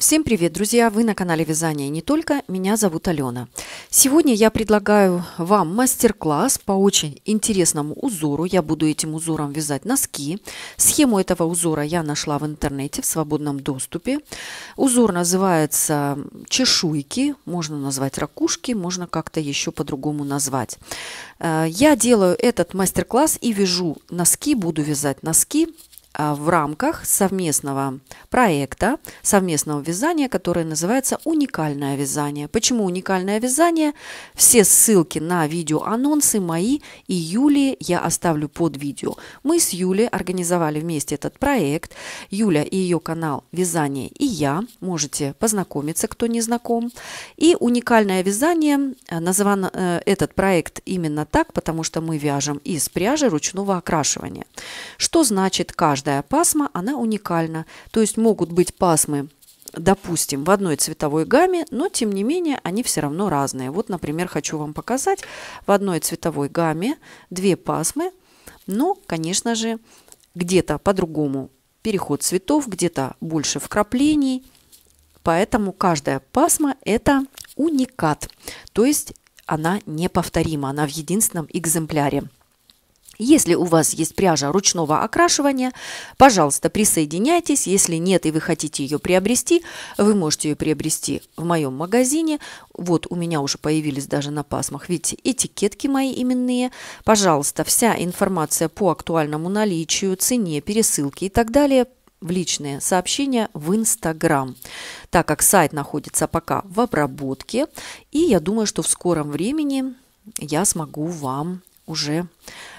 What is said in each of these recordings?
Всем привет, друзья! Вы на канале Вязание не только. Меня зовут Алена. Сегодня я предлагаю вам мастер-класс по очень интересному узору. Я буду этим узором вязать носки. Схему этого узора я нашла в интернете в свободном доступе. Узор называется чешуйки, можно назвать ракушки, можно как-то еще по-другому назвать. Э, я делаю этот мастер-класс и вяжу носки, буду вязать носки а, в рамках совместного проекта, совместного вязания, которое называется «Уникальное вязание». Почему «Уникальное вязание»? Все ссылки на видео, анонсы мои и Юлии я оставлю под видео. Мы с Юлей организовали вместе этот проект. Юля и ее канал «Вязание и я». Можете познакомиться, кто не знаком. И «Уникальное вязание» назван э, этот проект именно так, потому что мы вяжем из пряжи ручного окрашивания. Что значит каждый? каждая пасма, она уникальна. То есть могут быть пасмы, допустим, в одной цветовой гамме, но тем не менее они все равно разные. Вот, например, хочу вам показать в одной цветовой гамме две пасмы, но, конечно же, где-то по-другому переход цветов, где-то больше вкраплений. Поэтому каждая пасма – это уникат, то есть она неповторима, она в единственном экземпляре. Если у вас есть пряжа ручного окрашивания, пожалуйста, присоединяйтесь. Если нет и вы хотите ее приобрести, вы можете ее приобрести в моем магазине. Вот у меня уже появились даже на пасмах, видите, этикетки мои именные. Пожалуйста, вся информация по актуальному наличию, цене, пересылке и так далее в личные сообщения в Инстаграм, так как сайт находится пока в обработке, и я думаю, что в скором времени я смогу вам уже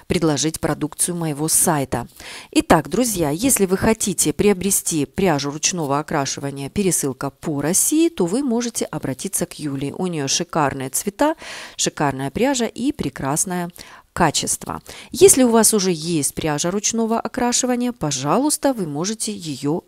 предложить продукцию моего сайта. Итак, друзья, если вы хотите приобрести пряжу ручного окрашивания «Пересылка по России», то вы можете обратиться к Юле. У нее шикарные цвета, шикарная пряжа и прекрасная качество. Если у вас уже есть пряжа ручного окрашивания, пожалуйста, вы можете ее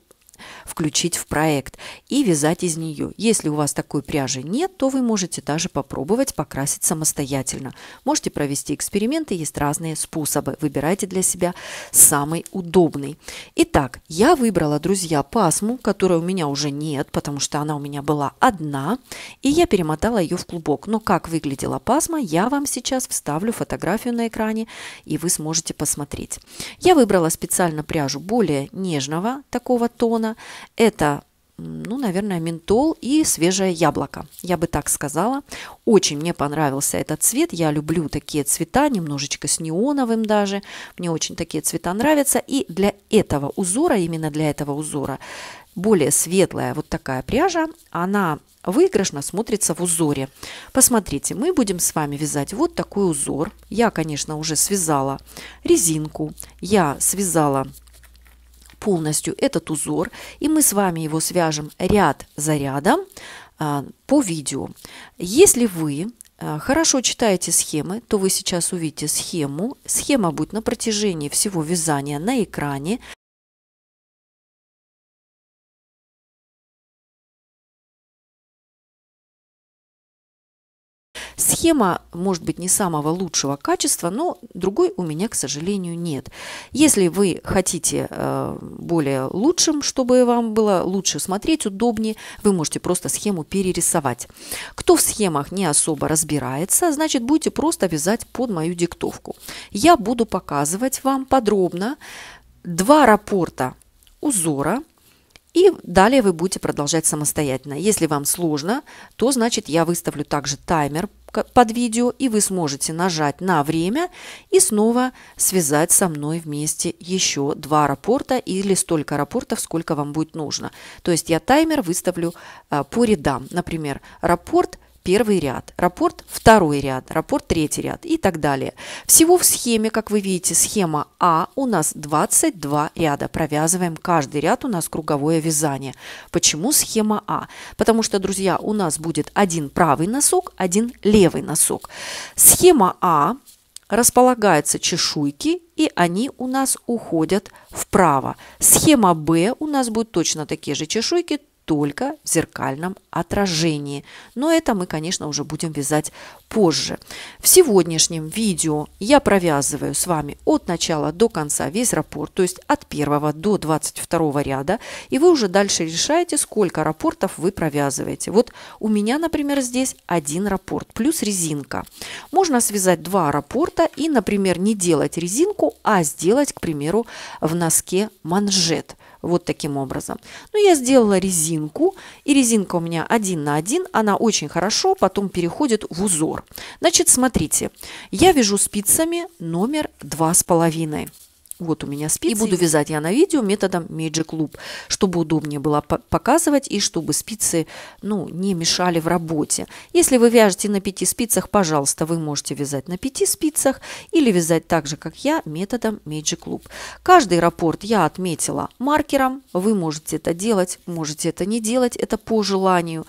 включить в проект и вязать из нее. Если у вас такой пряжи нет, то вы можете даже попробовать покрасить самостоятельно. Можете провести эксперименты, есть разные способы. Выбирайте для себя самый удобный. Итак, я выбрала, друзья, пасму, которая у меня уже нет, потому что она у меня была одна, и я перемотала ее в клубок. Но как выглядела пасма, я вам сейчас вставлю фотографию на экране, и вы сможете посмотреть. Я выбрала специально пряжу более нежного такого тона, это ну, наверное, ментол и свежее яблоко. Я бы так сказала. Очень мне понравился этот цвет. Я люблю такие цвета, немножечко с неоновым даже. Мне очень такие цвета нравятся. И для этого узора, именно для этого узора, более светлая вот такая пряжа, она выигрышно смотрится в узоре. Посмотрите, мы будем с вами вязать вот такой узор. Я, конечно, уже связала резинку, я связала полностью этот узор, и мы с вами его свяжем ряд за рядом а, по видео. Если вы а, хорошо читаете схемы, то вы сейчас увидите схему. Схема будет на протяжении всего вязания на экране. Схема может быть не самого лучшего качества, но другой у меня, к сожалению, нет. Если вы хотите э, более лучшим, чтобы вам было лучше смотреть, удобнее, вы можете просто схему перерисовать. Кто в схемах не особо разбирается, значит, будете просто вязать под мою диктовку. Я буду показывать вам подробно два рапорта узора – и далее вы будете продолжать самостоятельно. Если вам сложно, то значит я выставлю также таймер под видео, и вы сможете нажать на время и снова связать со мной вместе еще два рапорта или столько рапортов, сколько вам будет нужно. То есть я таймер выставлю а, по рядам. Например, рапорт первый ряд, раппорт второй ряд, раппорт третий ряд и так далее. Всего в схеме, как вы видите, схема А у нас 22 ряда. Провязываем каждый ряд, у нас круговое вязание. Почему схема А? Потому что, друзья, у нас будет один правый носок, один левый носок. Схема А располагаются чешуйки, и они у нас уходят вправо. Схема Б у нас будут точно такие же чешуйки, только в зеркальном отражении. Но это мы, конечно, уже будем вязать позже. В сегодняшнем видео я провязываю с вами от начала до конца весь раппорт, то есть от 1 до 22 ряда, и вы уже дальше решаете, сколько раппортов вы провязываете. Вот у меня, например, здесь один раппорт плюс резинка. Можно связать два раппорта и, например, не делать резинку, а сделать, к примеру, в носке манжет – вот таким образом. Но ну, я сделала резинку, и резинка у меня один на один, она очень хорошо потом переходит в узор. Значит, смотрите, я вяжу спицами номер два с половиной вот у меня спицы, и буду вязать я на видео методом Magic Loop, чтобы удобнее было показывать и чтобы спицы ну, не мешали в работе. Если вы вяжете на пяти спицах, пожалуйста, вы можете вязать на пяти спицах или вязать так же, как я, методом Magic Loop. Каждый раппорт я отметила маркером, вы можете это делать, можете это не делать, это по желанию.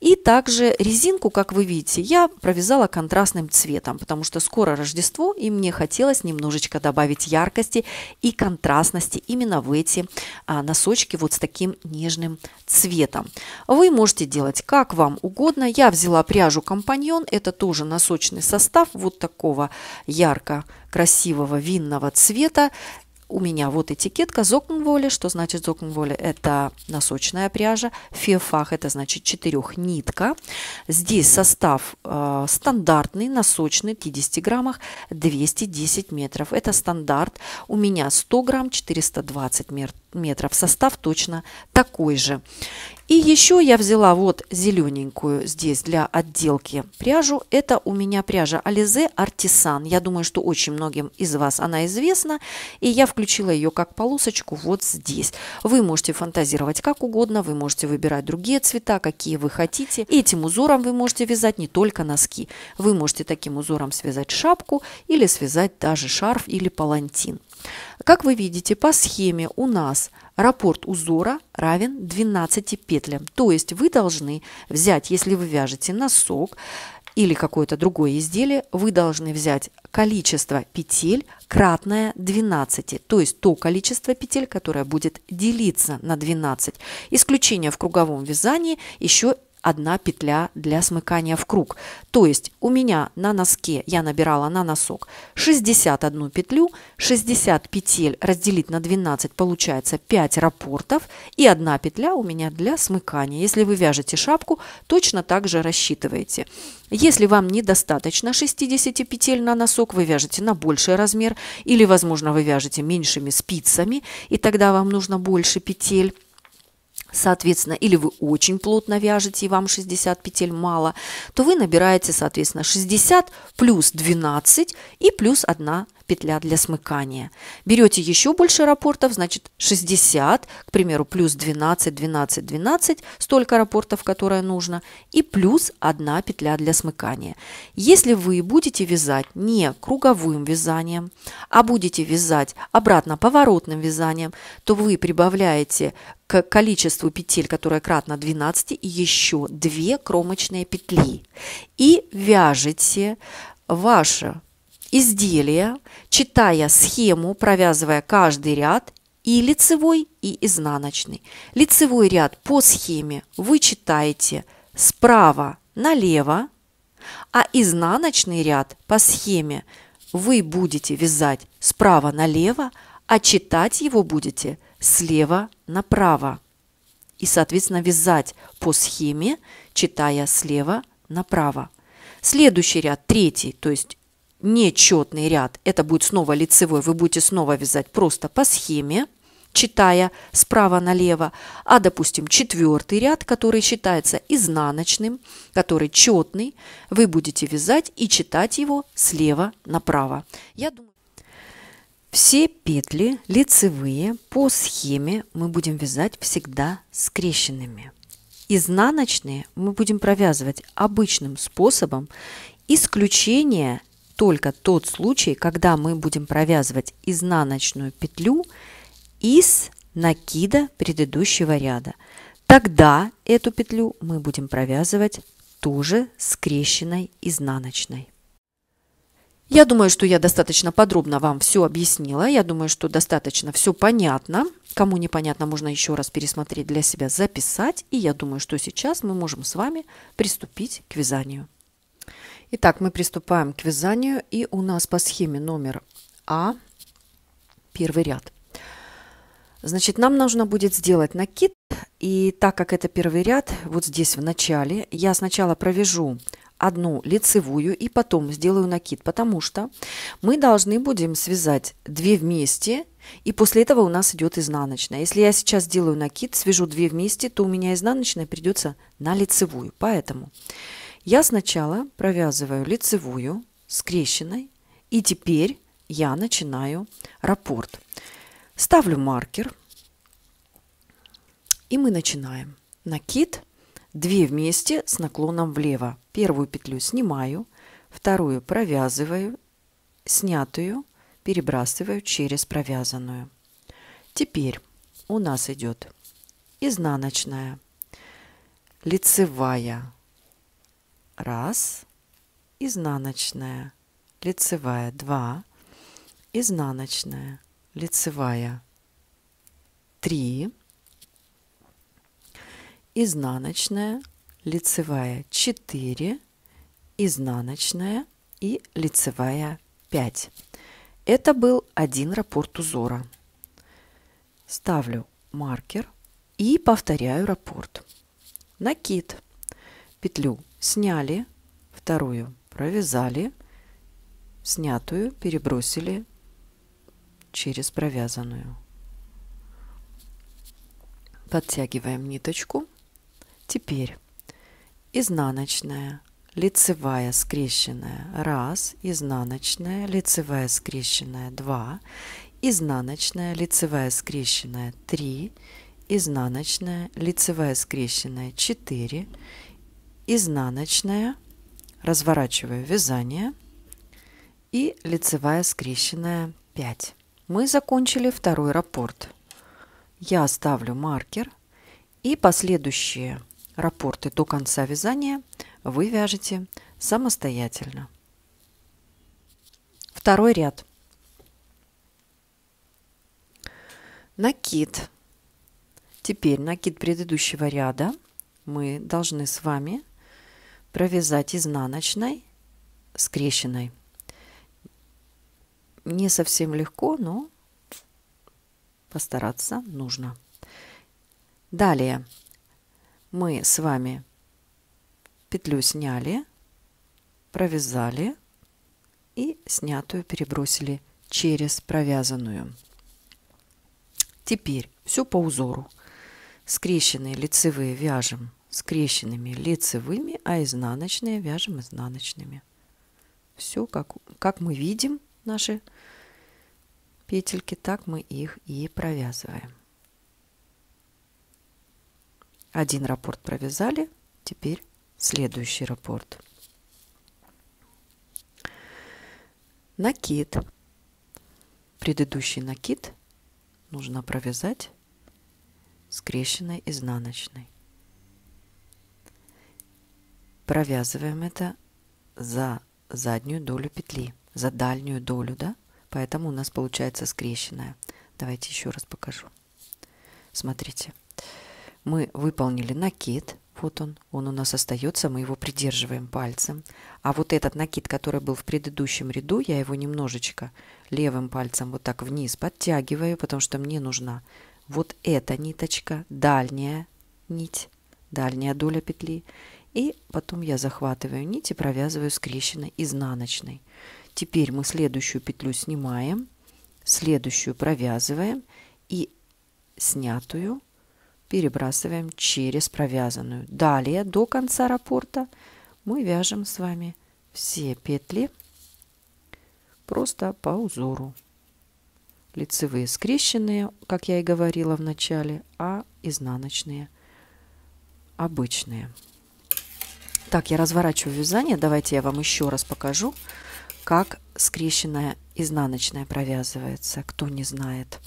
И также резинку, как вы видите, я провязала контрастным цветом, потому что скоро Рождество, и мне хотелось немножечко добавить яркости и контрастности именно в эти а, носочки вот с таким нежным цветом. Вы можете делать как вам угодно. Я взяла пряжу компаньон, это тоже носочный состав вот такого ярко красивого винного цвета у меня вот этикетка зокнволи, что значит зокнволи, это носочная пряжа, фефах, это значит четырехнитка. Здесь состав э, стандартный, носочный, 50 граммах, 210 метров. Это стандарт, у меня 100 грамм, 420 метров. Состав точно такой же. И еще я взяла вот зелененькую здесь для отделки пряжу. Это у меня пряжа Ализе Артисан. Я думаю, что очень многим из вас она известна. И я включила ее как полосочку вот здесь. Вы можете фантазировать как угодно. Вы можете выбирать другие цвета, какие вы хотите. Этим узором вы можете вязать не только носки. Вы можете таким узором связать шапку или связать даже шарф или палантин. Как вы видите, по схеме у нас – раппорт узора равен 12 петлям. То есть вы должны взять, если вы вяжете носок или какое-то другое изделие, вы должны взять количество петель кратное 12, то есть то количество петель, которое будет делиться на 12. Исключение в круговом вязании еще одна петля для смыкания в круг. То есть у меня на носке, я набирала на носок 61 петлю, 60 петель разделить на 12 получается 5 рапортов и одна петля у меня для смыкания. Если вы вяжете шапку, точно так же рассчитываете. Если вам недостаточно 60 петель на носок, вы вяжете на больший размер или, возможно, вы вяжете меньшими спицами, и тогда вам нужно больше петель соответственно, или вы очень плотно вяжете, и вам 60 петель мало, то вы набираете, соответственно, 60 плюс 12 и плюс 1 петля для смыкания. Берете еще больше рапортов, значит 60, к примеру, плюс 12, 12, 12, столько рапортов, которое нужно, и плюс одна петля для смыкания. Если вы будете вязать не круговым вязанием, а будете вязать обратно поворотным вязанием, то вы прибавляете к количеству петель, которое кратно 12, еще 2 кромочные петли. И вяжете ваше изделия, читая схему, провязывая каждый ряд и лицевой, и изнаночный. Лицевой ряд по схеме вы читаете справа налево, а изнаночный ряд по схеме вы будете вязать справа налево, а читать его будете слева направо. И, соответственно, вязать по схеме, читая слева направо. Следующий ряд, третий, то есть нечетный ряд, это будет снова лицевой, вы будете снова вязать просто по схеме, читая справа налево, а, допустим, четвертый ряд, который считается изнаночным, который четный, вы будете вязать и читать его слева направо. Я думаю, все петли лицевые по схеме мы будем вязать всегда скрещенными. Изнаночные мы будем провязывать обычным способом, исключение только тот случай, когда мы будем провязывать изнаночную петлю из накида предыдущего ряда. Тогда эту петлю мы будем провязывать тоже скрещенной изнаночной. Я думаю, что я достаточно подробно вам все объяснила. Я думаю, что достаточно все понятно. Кому непонятно, можно еще раз пересмотреть для себя, записать. И я думаю, что сейчас мы можем с вами приступить к вязанию. Итак, мы приступаем к вязанию. И у нас по схеме номер А первый ряд. Значит, нам нужно будет сделать накид. И так как это первый ряд, вот здесь в начале, я сначала провяжу одну лицевую и потом сделаю накид, потому что мы должны будем связать две вместе, и после этого у нас идет изнаночная. Если я сейчас делаю накид, свяжу две вместе, то у меня изнаночная придется на лицевую. Поэтому я сначала провязываю лицевую, скрещенной, и теперь я начинаю раппорт. Ставлю маркер, и мы начинаем. Накид 2 вместе с наклоном влево. Первую петлю снимаю, вторую провязываю, снятую перебрасываю через провязанную. Теперь у нас идет изнаночная, лицевая, раз, изнаночная, лицевая два, изнаночная, лицевая три, изнаночная, лицевая четыре, изнаночная и лицевая пять. Это был один раппорт узора. Ставлю маркер и повторяю раппорт. Накид. Петлю сняли, вторую провязали, снятую перебросили через провязанную. Подтягиваем ниточку. Теперь изнаночная, лицевая, скрещенная, раз, изнаночная, лицевая, скрещенная, два, изнаночная, лицевая, скрещенная, три, изнаночная, лицевая, скрещенная, четыре, изнаночная, разворачиваю вязание и лицевая скрещенная 5. Мы закончили второй раппорт. Я оставлю маркер и последующие раппорты до конца вязания вы вяжете самостоятельно. Второй ряд. Накид. Теперь накид предыдущего ряда мы должны с вами провязать изнаночной скрещенной. Не совсем легко, но постараться нужно. Далее мы с вами петлю сняли, провязали и снятую перебросили через провязанную. Теперь все по узору. Скрещенные лицевые вяжем скрещенными лицевыми, а изнаночные вяжем изнаночными. Все, как, как мы видим наши петельки, так мы их и провязываем. Один раппорт провязали, теперь следующий раппорт. Накид. Предыдущий накид нужно провязать скрещенной изнаночной провязываем это за заднюю долю петли, за дальнюю долю, да? Поэтому у нас получается скрещенная. Давайте еще раз покажу. Смотрите, мы выполнили накид, вот он, он у нас остается, мы его придерживаем пальцем. А вот этот накид, который был в предыдущем ряду, я его немножечко левым пальцем вот так вниз подтягиваю, потому что мне нужна вот эта ниточка, дальняя нить, дальняя доля петли. И потом я захватываю нить и провязываю скрещенной изнаночной. Теперь мы следующую петлю снимаем, следующую провязываем и снятую перебрасываем через провязанную. Далее до конца раппорта мы вяжем с вами все петли просто по узору. Лицевые скрещенные, как я и говорила в начале, а изнаночные обычные. Так, я разворачиваю вязание. Давайте я вам еще раз покажу, как скрещенная изнаночная провязывается, кто не знает.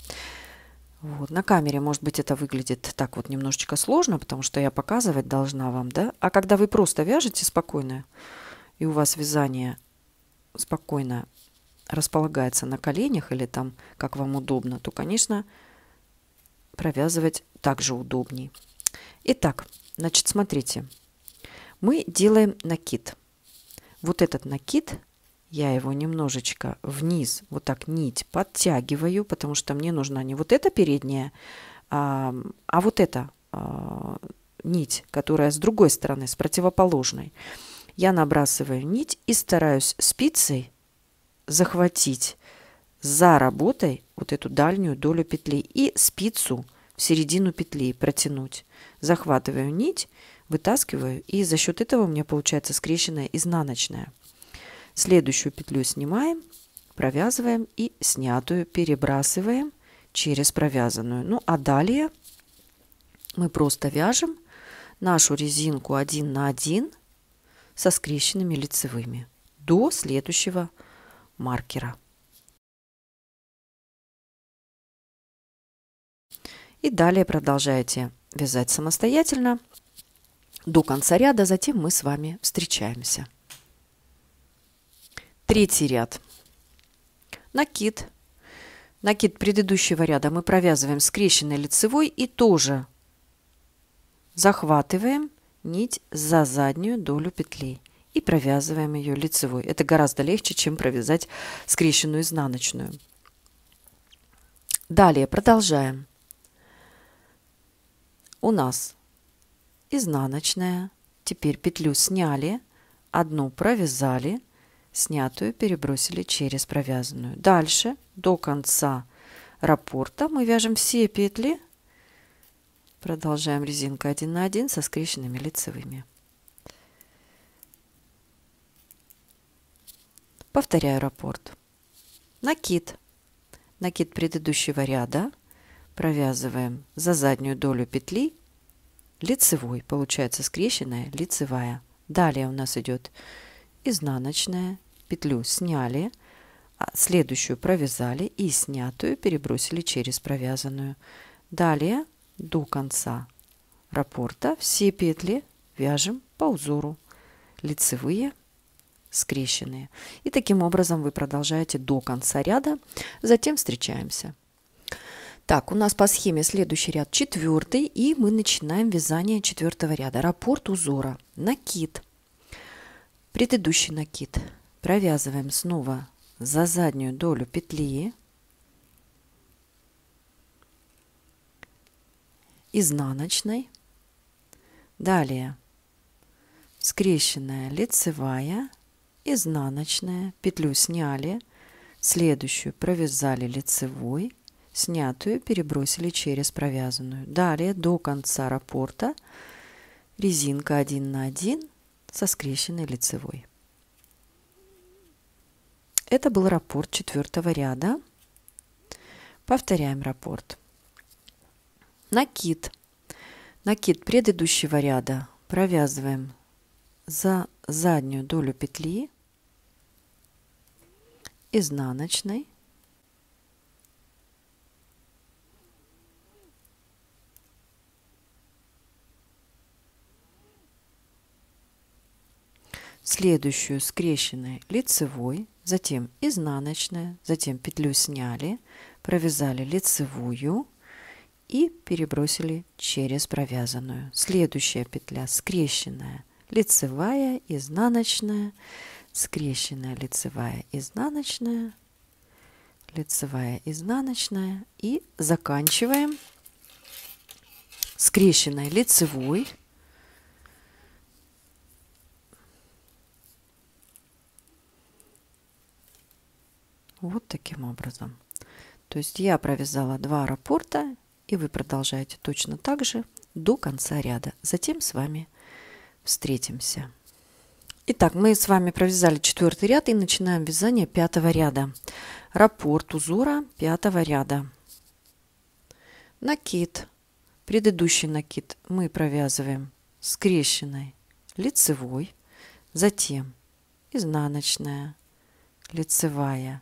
Вот. На камере, может быть, это выглядит так вот немножечко сложно, потому что я показывать должна вам, да? А когда вы просто вяжете спокойно, и у вас вязание спокойно располагается на коленях или там, как вам удобно, то, конечно, провязывать также удобней. Итак, значит, смотрите. Смотрите мы делаем накид. Вот этот накид, я его немножечко вниз, вот так нить подтягиваю, потому что мне нужна не вот эта передняя, а, а вот эта а, нить, которая с другой стороны, с противоположной. Я набрасываю нить и стараюсь спицей захватить за работой вот эту дальнюю долю петли и спицу в середину петли протянуть. Захватываю нить вытаскиваю, и за счет этого у меня получается скрещенная изнаночная. Следующую петлю снимаем, провязываем и снятую перебрасываем через провязанную. Ну а далее мы просто вяжем нашу резинку 1 на 1 со скрещенными лицевыми до следующего маркера. И далее продолжаете вязать самостоятельно до конца ряда, затем мы с вами встречаемся. Третий ряд. Накид. Накид предыдущего ряда мы провязываем скрещенной лицевой и тоже захватываем нить за заднюю долю петли и провязываем ее лицевой. Это гораздо легче, чем провязать скрещенную изнаночную. Далее продолжаем. У нас изнаночная. Теперь петлю сняли, одну провязали, снятую перебросили через провязанную. Дальше до конца раппорта мы вяжем все петли, продолжаем резинка 1 на 1 со скрещенными лицевыми. Повторяю раппорт. Накид. Накид предыдущего ряда провязываем за заднюю долю петли лицевой, получается скрещенная лицевая. Далее у нас идет изнаночная, петлю сняли, а следующую провязали и снятую перебросили через провязанную. Далее до конца раппорта все петли вяжем по узору лицевые скрещенные. И таким образом вы продолжаете до конца ряда, затем встречаемся. Так, у нас по схеме следующий ряд четвертый, и мы начинаем вязание четвертого ряда. Раппорт узора, накид, предыдущий накид. Провязываем снова за заднюю долю петли, изнаночной, далее скрещенная лицевая, изнаночная, петлю сняли, следующую провязали лицевой, снятую перебросили через провязанную. Далее до конца раппорта резинка 1 на 1 со скрещенной лицевой. Это был раппорт четвертого ряда. Повторяем раппорт. Накид. Накид предыдущего ряда провязываем за заднюю долю петли изнаночной следующую скрещенной лицевой, затем изнаночная, затем петлю сняли, провязали лицевую и перебросили через провязанную. Следующая петля скрещенная, лицевая, изнаночная, скрещенная, лицевая, изнаночная, лицевая, изнаночная и заканчиваем скрещенной лицевой, Вот таким образом. То есть я провязала два рапорта, и вы продолжаете точно так же до конца ряда. Затем с вами встретимся. Итак, мы с вами провязали четвертый ряд и начинаем вязание пятого ряда. Раппорт узора пятого ряда. Накид. Предыдущий накид мы провязываем скрещенной лицевой, затем изнаночная, лицевая,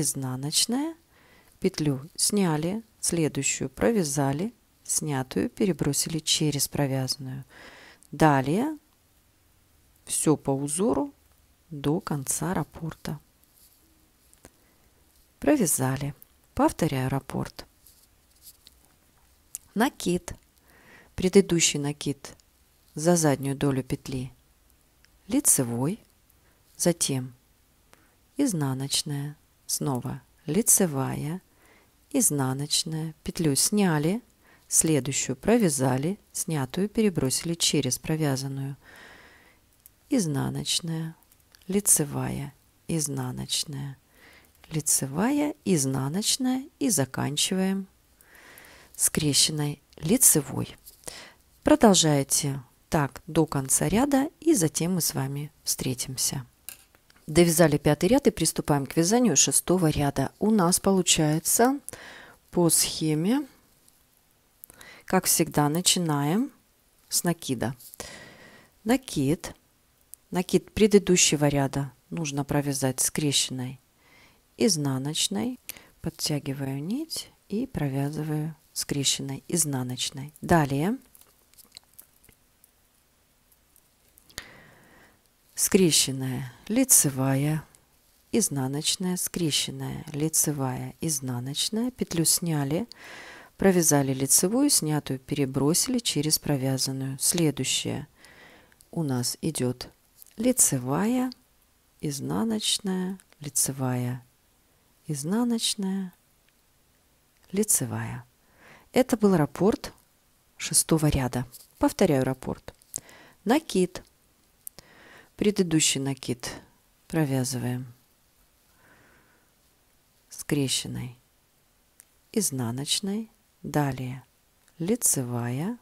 изнаночная, петлю сняли, следующую провязали, снятую перебросили через провязанную. Далее все по узору до конца раппорта. Провязали. Повторяю раппорт. Накид. Предыдущий накид за заднюю долю петли. Лицевой. Затем изнаночная Снова лицевая, изнаночная. Петлю сняли, следующую провязали, снятую перебросили через провязанную. Изнаночная, лицевая, изнаночная, лицевая, изнаночная и заканчиваем скрещенной лицевой. Продолжайте так до конца ряда и затем мы с вами встретимся. Довязали пятый ряд и приступаем к вязанию шестого ряда. У нас получается по схеме, как всегда, начинаем с накида. Накид. Накид предыдущего ряда нужно провязать скрещенной изнаночной. Подтягиваю нить и провязываю скрещенной изнаночной. Далее скрещенная, лицевая, изнаночная, скрещенная, лицевая, изнаночная. Петлю сняли, провязали лицевую, снятую перебросили через провязанную. следующая у нас идет лицевая, изнаночная, лицевая, изнаночная, лицевая. Это был раппорт шестого ряда. Повторяю раппорт. Накид Предыдущий накид провязываем скрещенной изнаночной, далее лицевая,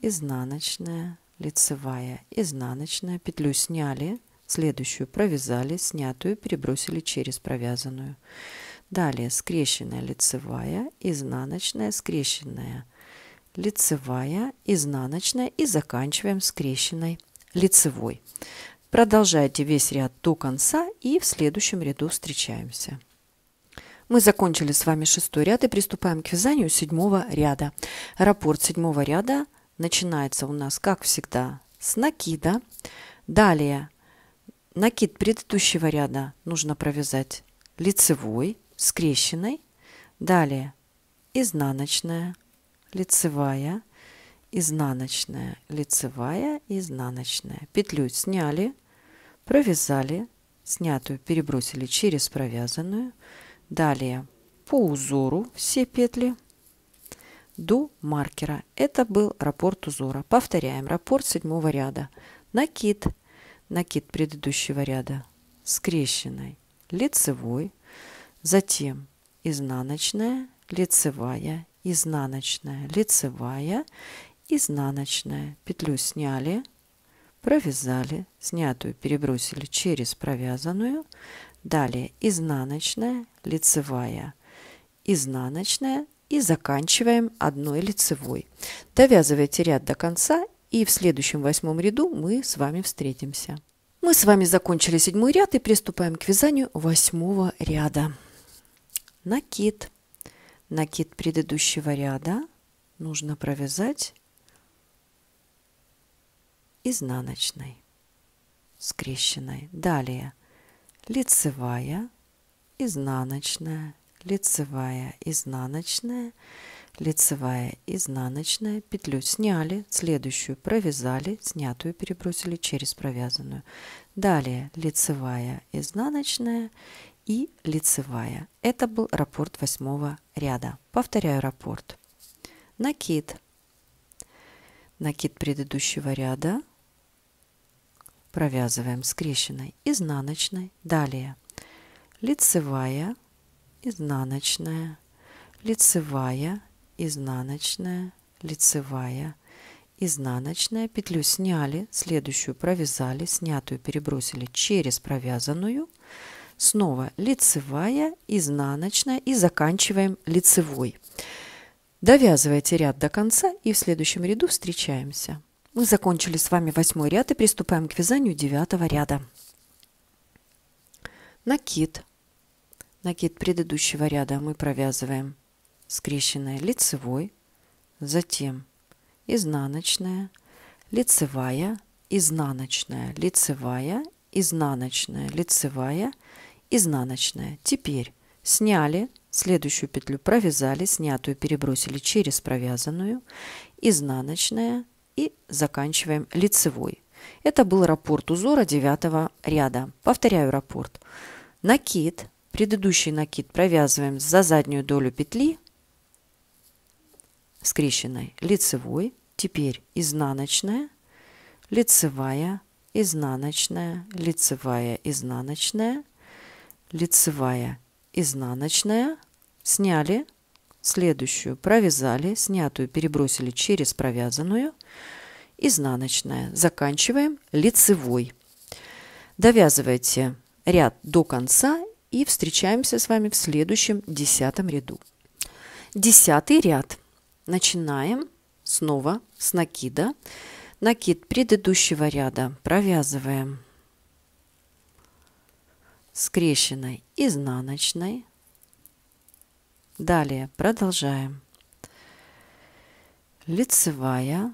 изнаночная, лицевая, изнаночная. Петлю сняли, следующую провязали, снятую перебросили через провязанную. Далее скрещенная лицевая, изнаночная, скрещенная лицевая, изнаночная и заканчиваем скрещенной лицевой. Продолжайте весь ряд до конца и в следующем ряду встречаемся. Мы закончили с вами шестой ряд и приступаем к вязанию седьмого ряда. Раппорт седьмого ряда начинается у нас, как всегда, с накида. Далее накид предыдущего ряда нужно провязать лицевой, скрещенной. Далее изнаночная, лицевая, изнаночная, лицевая и изнаночная. Петлю сняли, провязали, снятую перебросили через провязанную. Далее по узору все петли до маркера. Это был раппорт узора. Повторяем раппорт седьмого ряда. Накид. Накид предыдущего ряда скрещенной лицевой, затем изнаночная, лицевая, изнаночная, лицевая изнаночная. Петлю сняли, провязали, снятую перебросили через провязанную, далее изнаночная, лицевая, изнаночная и заканчиваем одной лицевой. Довязывайте ряд до конца и в следующем восьмом ряду мы с вами встретимся. Мы с вами закончили седьмой ряд и приступаем к вязанию восьмого ряда. Накид. Накид предыдущего ряда нужно провязать изнаночной, скрещенной. Далее лицевая, изнаночная, лицевая, изнаночная, лицевая, изнаночная. Петлю сняли, следующую провязали, снятую перебросили через провязанную. Далее лицевая, изнаночная и лицевая. Это был раппорт восьмого ряда. Повторяю раппорт. Накид. Накид предыдущего ряда – провязываем скрещенной изнаночной, далее лицевая, изнаночная, лицевая, изнаночная, лицевая, изнаночная. Петлю сняли, следующую провязали, снятую перебросили через провязанную. Снова лицевая, изнаночная и заканчиваем лицевой. Довязывайте ряд до конца и в следующем ряду встречаемся. Мы закончили с вами восьмой ряд и приступаем к вязанию девятого ряда. Накид. Накид предыдущего ряда мы провязываем скрещенная лицевой, затем изнаночная, лицевая, изнаночная, лицевая, изнаночная, лицевая, изнаночная. Теперь сняли следующую петлю, провязали, снятую перебросили через провязанную, изнаночная, и заканчиваем лицевой. Это был раппорт узора девятого ряда. Повторяю раппорт. Накид, предыдущий накид провязываем за заднюю долю петли скрещенной лицевой, теперь изнаночная, лицевая, изнаночная, лицевая, изнаночная, лицевая, изнаночная. Сняли, Следующую провязали, снятую перебросили через провязанную, изнаночная. Заканчиваем лицевой. Довязывайте ряд до конца и встречаемся с вами в следующем десятом ряду. Десятый ряд. Начинаем снова с накида. Накид предыдущего ряда провязываем скрещенной изнаночной Далее продолжаем. Лицевая,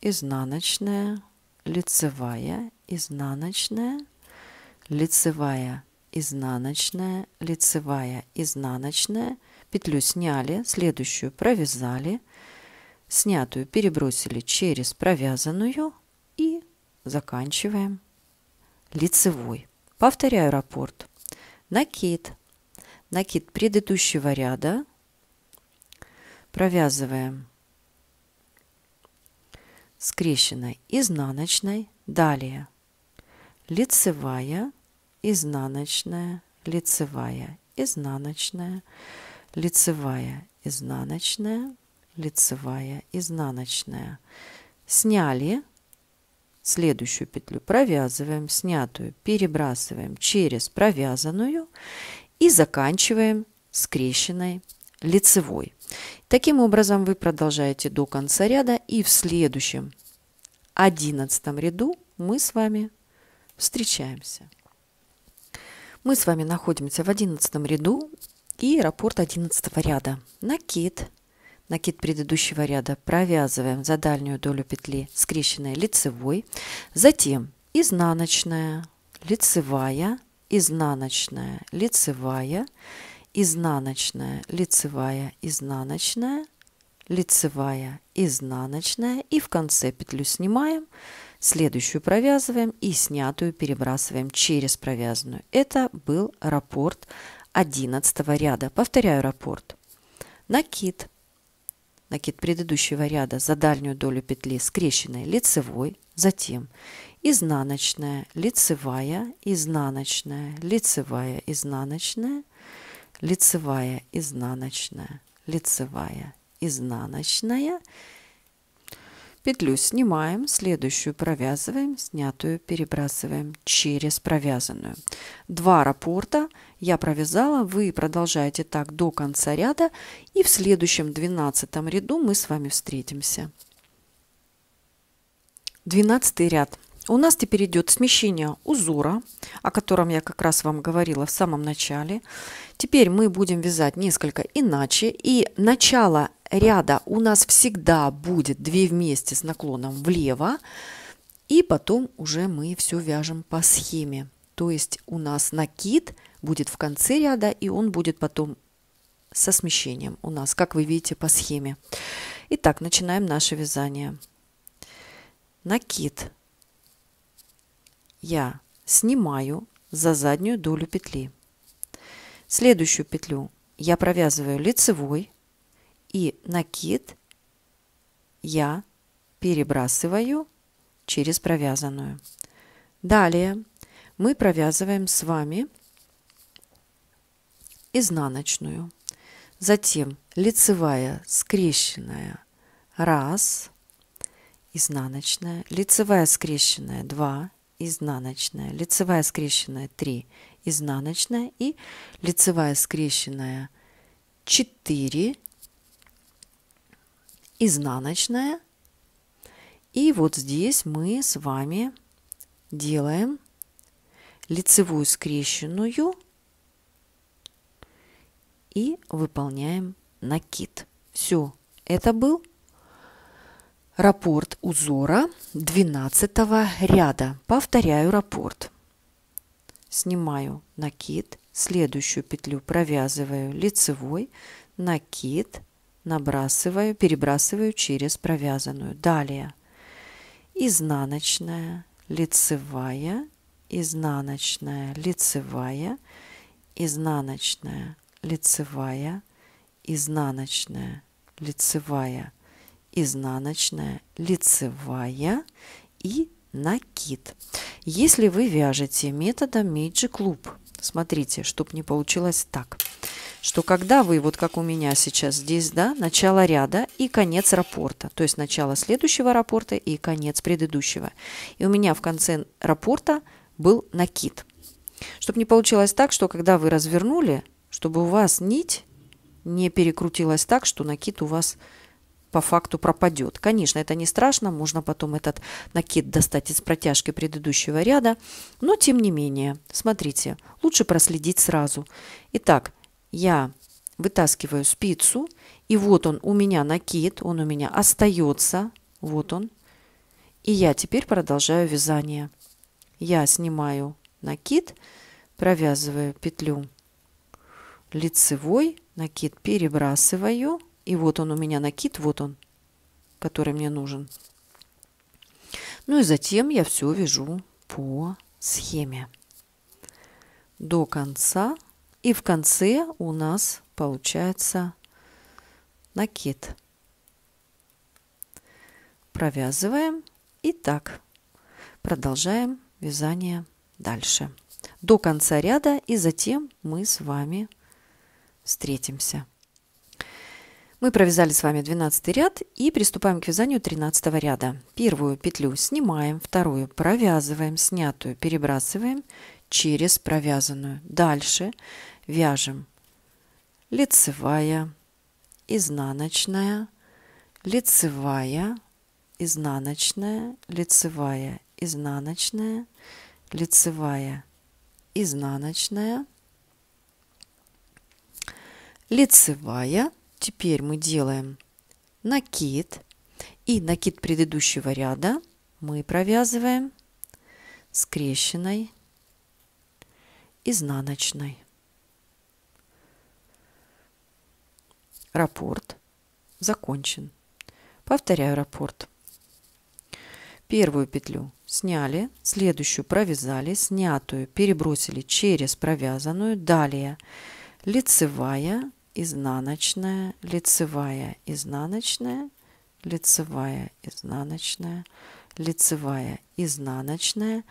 изнаночная, лицевая, изнаночная, лицевая, изнаночная, лицевая, изнаночная. Петлю сняли, следующую провязали, снятую перебросили через провязанную и заканчиваем лицевой. Повторяю раппорт. Накид накид предыдущего ряда, провязываем скрещенной изнаночной, далее лицевая, изнаночная, лицевая, изнаночная, лицевая, изнаночная, лицевая, изнаночная. Сняли следующую петлю, провязываем снятую, перебрасываем через провязанную и заканчиваем скрещенной лицевой. Таким образом вы продолжаете до конца ряда и в следующем одиннадцатом ряду мы с вами встречаемся. Мы с вами находимся в одиннадцатом ряду и раппорт одиннадцатого ряда. Накид. Накид предыдущего ряда провязываем за дальнюю долю петли скрещенной лицевой, затем изнаночная, лицевая, изнаночная, лицевая, изнаночная, лицевая, изнаночная, лицевая, изнаночная. И в конце петлю снимаем, следующую провязываем и снятую перебрасываем через провязанную. Это был раппорт 11 ряда. Повторяю раппорт. Накид. Накид предыдущего ряда за дальнюю долю петли скрещенной лицевой, затем изнаночная, лицевая, изнаночная, лицевая, изнаночная, лицевая, изнаночная, лицевая, изнаночная. Петлю снимаем, следующую провязываем, снятую перебрасываем через провязанную. Два раппорта я провязала, вы продолжаете так до конца ряда и в следующем двенадцатом ряду мы с вами встретимся. Двенадцатый ряд. У нас теперь идет смещение узора, о котором я как раз вам говорила в самом начале. Теперь мы будем вязать несколько иначе. И начало ряда у нас всегда будет 2 вместе с наклоном влево. И потом уже мы все вяжем по схеме. То есть у нас накид будет в конце ряда, и он будет потом со смещением у нас, как вы видите по схеме. Итак, начинаем наше вязание. Накид я снимаю за заднюю долю петли. Следующую петлю я провязываю лицевой и накид я перебрасываю через провязанную. Далее мы провязываем с вами изнаночную. Затем лицевая скрещенная раз, изнаночная, лицевая скрещенная 2, изнаночная, лицевая скрещенная 3, изнаночная и лицевая скрещенная 4, изнаночная. И вот здесь мы с вами делаем лицевую скрещенную и выполняем накид. Все, это был раппорт узора 12 ряда. Повторяю раппорт. Снимаю накид, следующую петлю провязываю лицевой, накид, набрасываю, перебрасываю через провязанную. Далее изнаночная, лицевая, изнаночная, лицевая, изнаночная, лицевая, изнаночная, лицевая, изнаночная, лицевая и накид. Если вы вяжете методом Мейджи Клуб, смотрите, чтобы не получилось так, что когда вы, вот как у меня сейчас здесь, да, начало ряда и конец рапорта, то есть начало следующего рапорта и конец предыдущего. И у меня в конце рапорта был накид. Чтобы не получилось так, что когда вы развернули, чтобы у вас нить не перекрутилась так, что накид у вас по факту пропадет. Конечно, это не страшно, можно потом этот накид достать из протяжки предыдущего ряда, но тем не менее, смотрите, лучше проследить сразу. Итак, я вытаскиваю спицу, и вот он у меня накид, он у меня остается, вот он, и я теперь продолжаю вязание. Я снимаю накид, провязываю петлю лицевой, накид перебрасываю, и вот он у меня накид, вот он, который мне нужен. Ну и затем я все вяжу по схеме до конца. И в конце у нас получается накид. Провязываем и так продолжаем вязание дальше до конца ряда и затем мы с вами встретимся. Мы провязали с вами 12 ряд и приступаем к вязанию 13 ряда. Первую петлю снимаем, вторую провязываем, снятую перебрасываем через провязанную. Дальше вяжем лицевая, изнаночная, лицевая, изнаночная, лицевая, изнаночная, лицевая, изнаночная, лицевая, Теперь мы делаем накид и накид предыдущего ряда мы провязываем скрещенной изнаночной. Раппорт закончен. Повторяю раппорт. Первую петлю сняли, следующую провязали, снятую перебросили через провязанную, далее лицевая изнаночная, лицевая, изнаночная, лицевая, изнаночная, лицевая, изнаночная,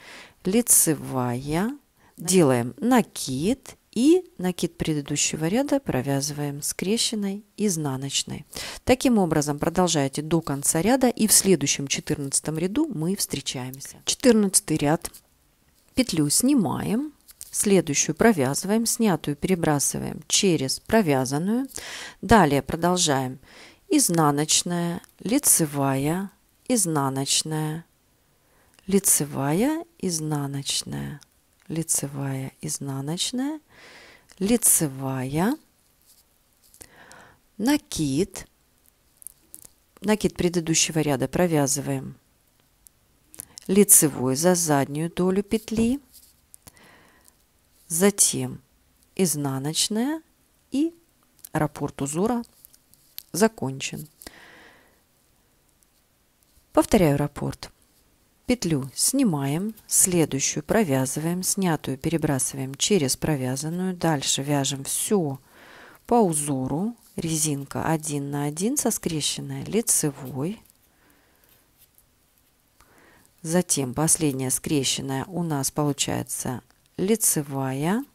лицевая. Делаем накид и накид предыдущего ряда провязываем скрещенной изнаночной. Таким образом продолжаете до конца ряда и в следующем 14 ряду мы встречаемся. 14 ряд. Петлю снимаем Следующую провязываем, снятую перебрасываем через провязанную. Далее продолжаем изнаночная, лицевая, изнаночная, лицевая, изнаночная, лицевая, изнаночная, лицевая, накид, накид предыдущего ряда провязываем лицевой за заднюю долю петли, затем изнаночная и раппорт узора закончен. Повторяю раппорт. Петлю снимаем, следующую провязываем, снятую перебрасываем через провязанную, дальше вяжем все по узору, резинка 1 на 1 со скрещенной лицевой, затем последняя скрещенная у нас получается лицевая,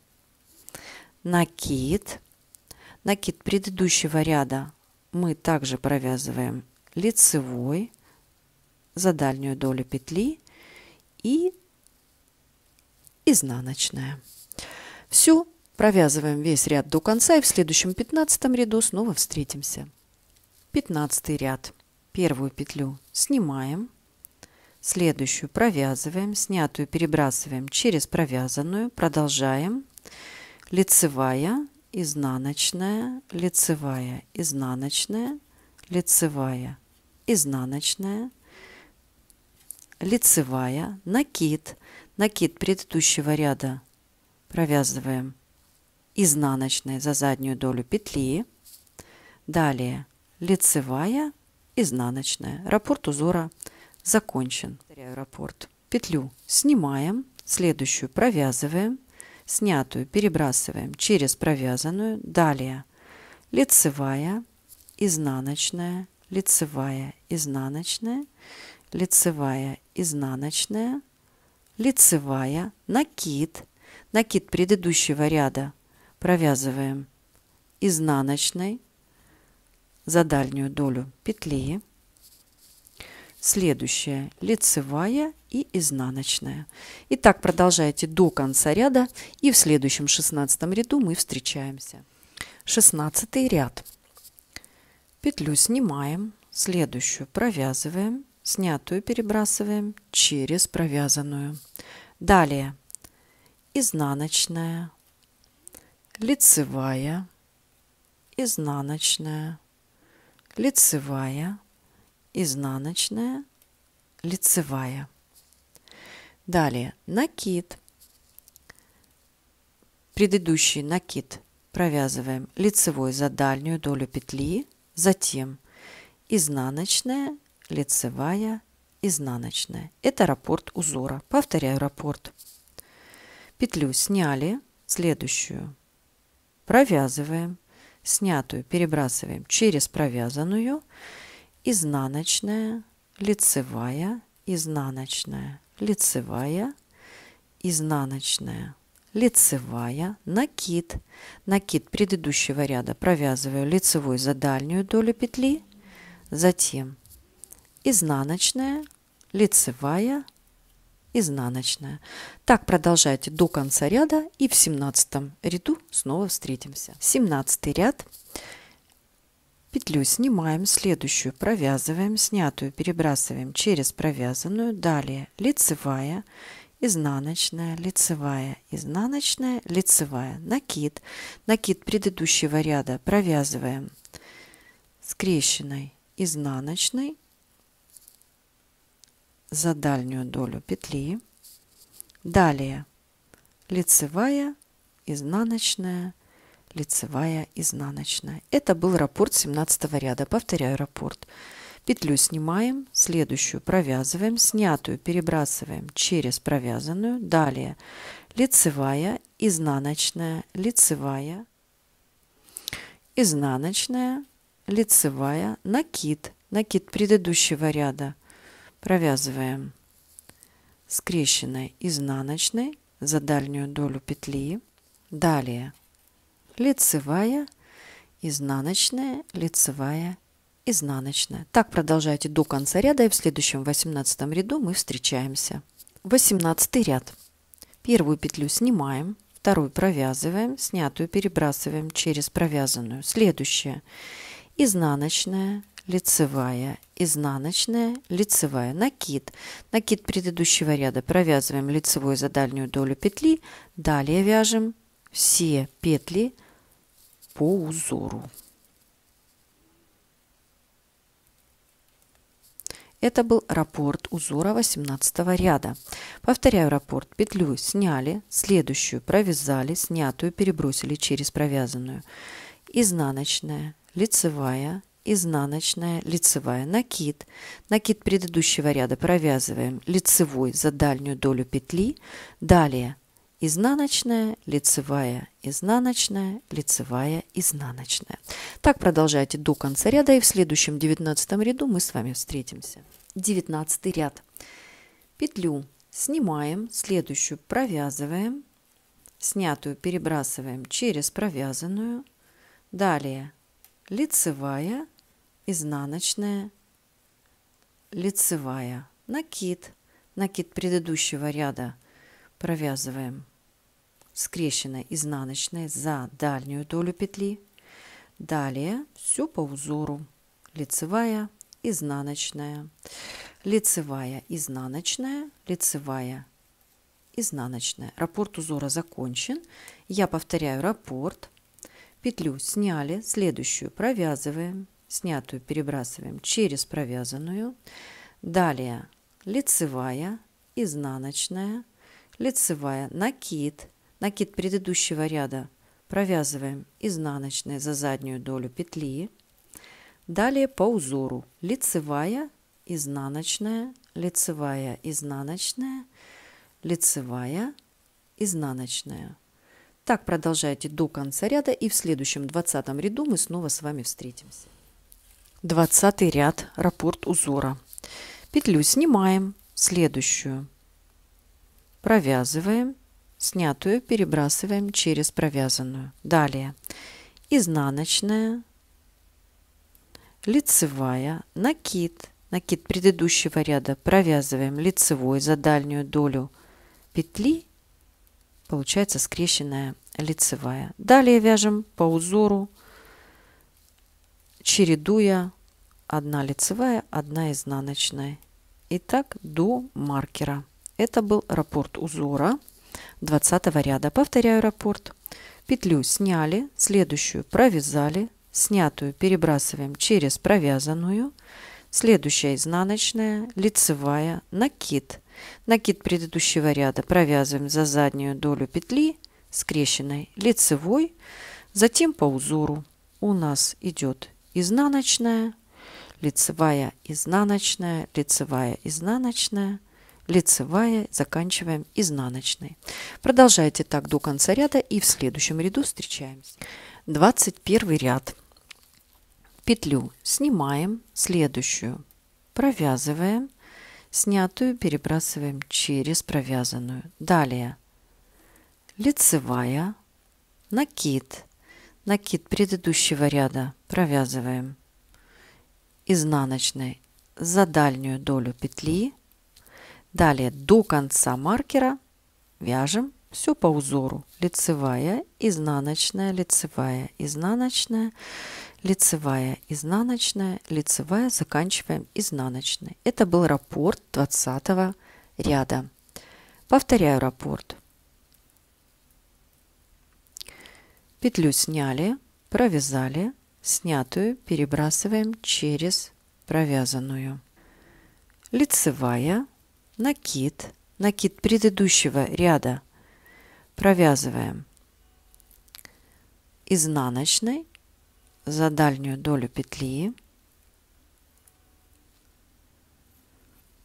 накид. Накид предыдущего ряда мы также провязываем лицевой за дальнюю долю петли и изнаночная. Все, провязываем весь ряд до конца и в следующем 15 ряду снова встретимся. 15 ряд. Первую петлю снимаем. Следующую провязываем, снятую перебрасываем через провязанную, продолжаем. Лицевая, изнаночная, лицевая, изнаночная, лицевая, изнаночная, лицевая, накид. Накид предыдущего ряда провязываем изнаночной за заднюю долю петли. Далее лицевая, изнаночная, раппорт узора закончен. Аэропорт. Петлю снимаем, следующую провязываем, снятую перебрасываем через провязанную, далее лицевая, изнаночная, лицевая, изнаночная, лицевая, изнаночная, лицевая, накид, накид предыдущего ряда провязываем изнаночной за дальнюю долю петли, следующая лицевая и изнаночная. И так продолжайте до конца ряда и в следующем шестнадцатом ряду мы встречаемся. Шестнадцатый ряд. Петлю снимаем, следующую провязываем, снятую перебрасываем через провязанную. Далее изнаночная, лицевая, изнаночная, лицевая, изнаночная, лицевая. Далее накид. Предыдущий накид провязываем лицевой за дальнюю долю петли, затем изнаночная, лицевая, изнаночная. Это раппорт узора. Повторяю раппорт. Петлю сняли, следующую провязываем, снятую перебрасываем через провязанную, изнаночная, лицевая, изнаночная, лицевая, изнаночная, лицевая, накид. Накид предыдущего ряда провязываю лицевой за дальнюю долю петли, затем изнаночная, лицевая, изнаночная. Так продолжайте до конца ряда и в семнадцатом ряду снова встретимся. Семнадцатый ряд Петлю снимаем, следующую провязываем, снятую перебрасываем через провязанную, далее лицевая, изнаночная, лицевая, изнаночная, лицевая, накид. Накид предыдущего ряда провязываем скрещенной изнаночной за дальнюю долю петли. Далее лицевая, изнаночная, лицевая, изнаночная. Это был раппорт 17 ряда. Повторяю раппорт. Петлю снимаем, следующую провязываем, снятую перебрасываем через провязанную, далее лицевая, изнаночная, лицевая, изнаночная, лицевая, накид, накид предыдущего ряда. Провязываем скрещенной изнаночной за дальнюю долю петли, далее – лицевая, изнаночная, лицевая, изнаночная. Так продолжайте до конца ряда, и в следующем 18 ряду мы встречаемся. 18 ряд. Первую петлю снимаем, вторую провязываем, снятую перебрасываем через провязанную. Следующая, Изнаночная, лицевая, изнаночная, лицевая, накид. Накид предыдущего ряда провязываем лицевой за дальнюю долю петли, далее вяжем все петли по узору. Это был раппорт узора 18 ряда. Повторяю раппорт. Петлю сняли, следующую провязали, снятую перебросили через провязанную. Изнаночная, лицевая, изнаночная, лицевая, накид. Накид предыдущего ряда провязываем лицевой за дальнюю долю петли. Далее Изнаночная, лицевая, изнаночная, лицевая, изнаночная. Так продолжайте до конца ряда, и в следующем девятнадцатом ряду мы с вами встретимся. Девятнадцатый ряд. Петлю снимаем, следующую провязываем, снятую перебрасываем через провязанную, далее лицевая, изнаночная, лицевая, накид, накид предыдущего ряда – провязываем скрещенной изнаночной за дальнюю долю петли. Далее все по узору. Лицевая, изнаночная, лицевая, изнаночная, лицевая, изнаночная. Раппорт узора закончен. Я повторяю раппорт. Петлю сняли, следующую провязываем, снятую перебрасываем через провязанную. Далее лицевая, изнаночная, лицевая, накид, накид предыдущего ряда. Провязываем изнаночные за заднюю долю петли. Далее по узору лицевая, изнаночная, лицевая, изнаночная, лицевая, изнаночная. Так продолжайте до конца ряда и в следующем двадцатом ряду мы снова с вами встретимся. Двадцатый ряд раппорт узора. Петлю снимаем, следующую Провязываем, снятую перебрасываем через провязанную. Далее изнаночная, лицевая, накид. Накид предыдущего ряда провязываем лицевой за дальнюю долю петли, получается скрещенная лицевая. Далее вяжем по узору, чередуя одна лицевая, одна изнаночная. И так до маркера. Это был раппорт узора 20 ряда. Повторяю раппорт. Петлю сняли, следующую провязали, снятую перебрасываем через провязанную, следующая изнаночная, лицевая, накид. Накид предыдущего ряда провязываем за заднюю долю петли скрещенной лицевой, затем по узору у нас идет изнаночная, лицевая, изнаночная, лицевая, изнаночная, лицевая, заканчиваем изнаночной. Продолжайте так до конца ряда и в следующем ряду встречаемся. 21 ряд. Петлю снимаем, следующую провязываем, снятую перебрасываем через провязанную. Далее лицевая, накид, накид предыдущего ряда провязываем изнаночной за дальнюю долю петли Далее до конца маркера вяжем все по узору. Лицевая, изнаночная, лицевая, изнаночная, лицевая, изнаночная, лицевая, заканчиваем изнаночной. Это был раппорт 20 ряда. Повторяю раппорт. Петлю сняли, провязали, снятую перебрасываем через провязанную. Лицевая, накид, накид предыдущего ряда провязываем изнаночной за дальнюю долю петли.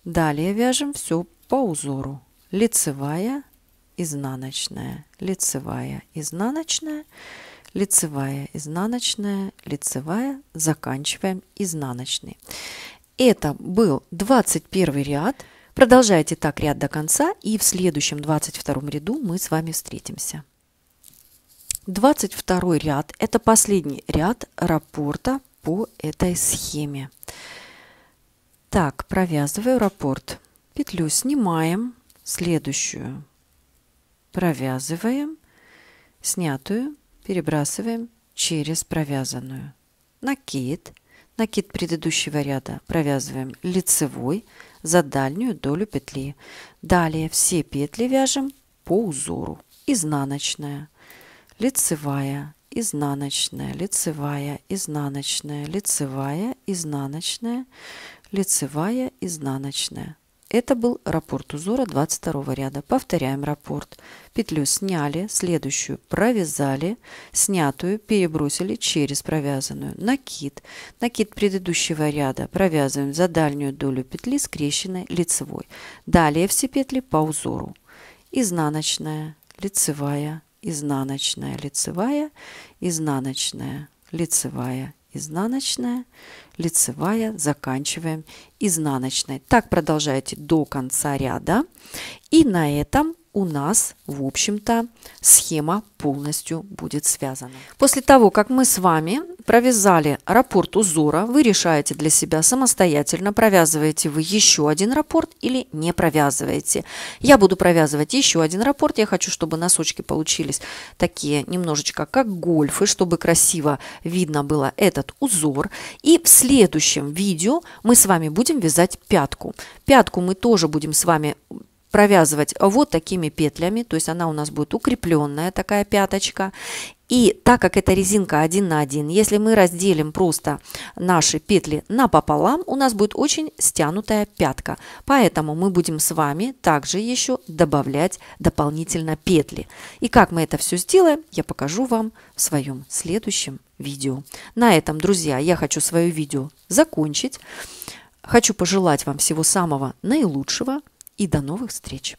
Далее вяжем все по узору. Лицевая, изнаночная, лицевая, изнаночная, лицевая, изнаночная, лицевая, заканчиваем изнаночной. Это был 21 ряд. Продолжайте так ряд до конца, и в следующем 22 ряду мы с вами встретимся. 22 ряд – это последний ряд раппорта по этой схеме. Так, провязываю раппорт, петлю снимаем, следующую провязываем, снятую перебрасываем через провязанную. Накид. Накид предыдущего ряда провязываем лицевой, за дальнюю долю петли. Далее все петли вяжем по узору. Изнаночная, лицевая, изнаночная, лицевая, изнаночная, лицевая, изнаночная, лицевая, изнаночная. Это был раппорт узора 22 ряда. Повторяем раппорт. Петлю сняли, следующую провязали, снятую перебросили через провязанную. Накид. Накид предыдущего ряда провязываем за дальнюю долю петли скрещенной лицевой. Далее все петли по узору. Изнаночная, лицевая, изнаночная, лицевая, изнаночная, лицевая, изнаночная, лицевая, заканчиваем изнаночной. Так продолжаете до конца ряда. И на этом у нас, в общем-то, схема полностью будет связана. После того, как мы с вами провязали раппорт узора, вы решаете для себя самостоятельно, провязываете вы еще один раппорт или не провязываете. Я буду провязывать еще один раппорт. Я хочу, чтобы носочки получились такие немножечко как гольфы, чтобы красиво видно было этот узор. И в следующем видео мы с вами будем вязать пятку. Пятку мы тоже будем с вами провязывать вот такими петлями, то есть она у нас будет укрепленная такая пяточка. И так как эта резинка один на один, если мы разделим просто наши петли напополам, у нас будет очень стянутая пятка. Поэтому мы будем с вами также еще добавлять дополнительно петли. И как мы это все сделаем, я покажу вам в своем следующем видео. На этом, друзья, я хочу свое видео закончить. Хочу пожелать вам всего самого наилучшего и до новых встреч!